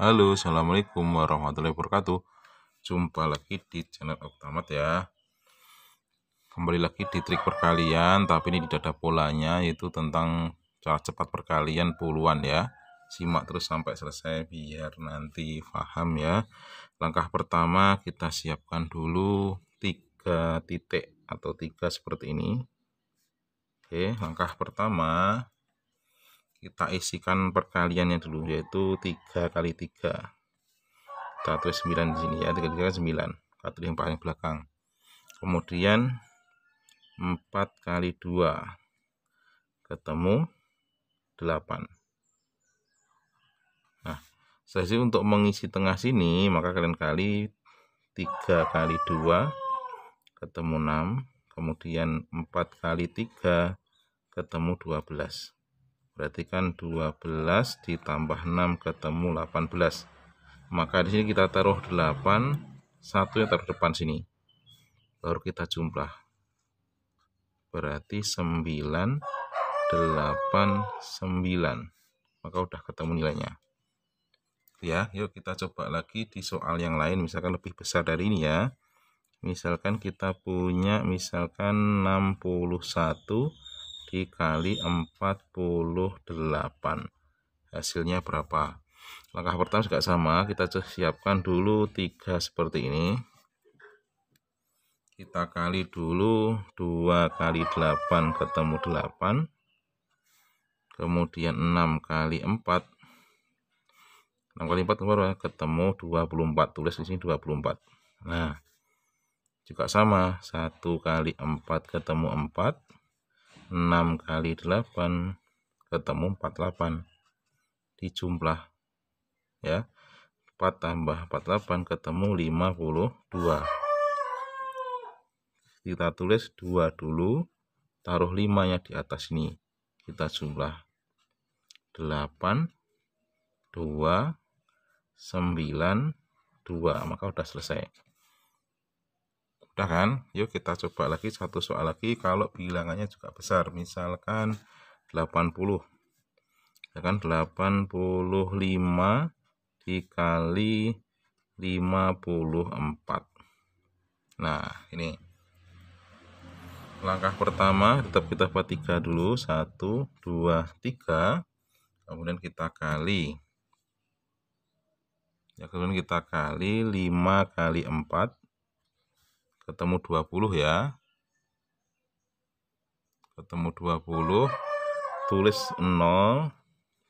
Halo, Assalamualaikum warahmatullahi wabarakatuh. Jumpa lagi di channel Oktamat ya. Kembali lagi di trik perkalian, tapi ini tidak ada polanya, yaitu tentang cara cepat perkalian puluhan ya. Simak terus sampai selesai biar nanti paham ya. Langkah pertama kita siapkan dulu tiga titik atau tiga seperti ini. Oke, langkah pertama kita isikan perkaliannya dulu yaitu 3 kali 3 kita tulis 9 di sini ya 3 kali 9 kan kita tulis yang paling belakang kemudian 4 kali 2 ketemu 8 nah setelah untuk mengisi tengah sini maka kalian kali 3 kali 2 ketemu 6 kemudian 4 kali 3 ketemu 12 Berarti kan 12 ditambah 6 ketemu 18. Maka di sini kita taruh 8, 1 yang taruh depan sini. Baru kita jumlah. Berarti 9, 8, 9. Maka udah ketemu nilainya. Ya, yuk kita coba lagi di soal yang lain, misalkan lebih besar dari ini ya. Misalkan kita punya misalkan 61 dikali 48 hasilnya berapa langkah pertama juga sama kita siapkan dulu tiga seperti ini kita kali dulu 2 kali 8 ketemu 8 kemudian 6 kali 4 6 kali 4 keluar ketemu 24 tulis di sini 24 nah juga sama 1 kali 4 ketemu 4 6 kali 8 ketemu 48 di jumlah ya 4 tambah 48 ketemu 52 kita tulis 2 dulu taruh 5 nya di atas ini kita jumlah 8 2 9 2 maka sudah selesai Udah kan? Yuk kita coba lagi satu soal lagi kalau bilangannya juga besar. Misalkan 80. Ya kan 85 dikali 54. Nah, ini. Langkah pertama tetap kita buat 3 dulu. 1 2 3. Kemudian kita kali. Ya, kemudian kita kali 5 kali 4 ketemu 20 ya ketemu 20 tulis 0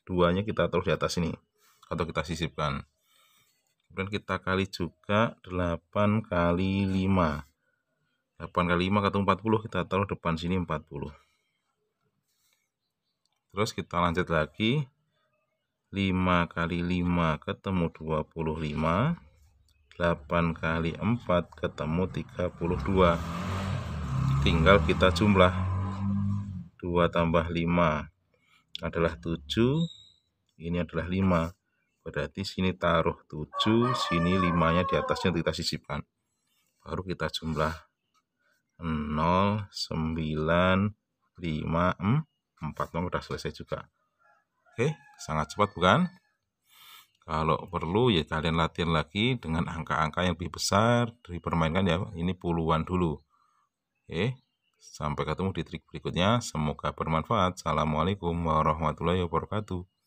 duanya kita terus di atas ini atau kita sisipkan kemudian kita kali juga 8 kali 5 8 kali 5 ketemu 40 kita taruh depan sini 40 terus kita lanjut lagi 5 kali 5 ketemu 25 8 kali 4 ketemu 32 tinggal kita jumlah 2 tambah 5 adalah 7 ini adalah 5 berarti sini taruh 7 sini 5 nya di atasnya kita sisipkan baru kita jumlah 0 9 5 4 sudah selesai juga oke sangat cepat bukan kalau perlu ya kalian latihan lagi dengan angka-angka yang lebih besar dipermainkan ya ini puluhan dulu oke sampai ketemu di trik berikutnya semoga bermanfaat assalamualaikum warahmatullahi wabarakatuh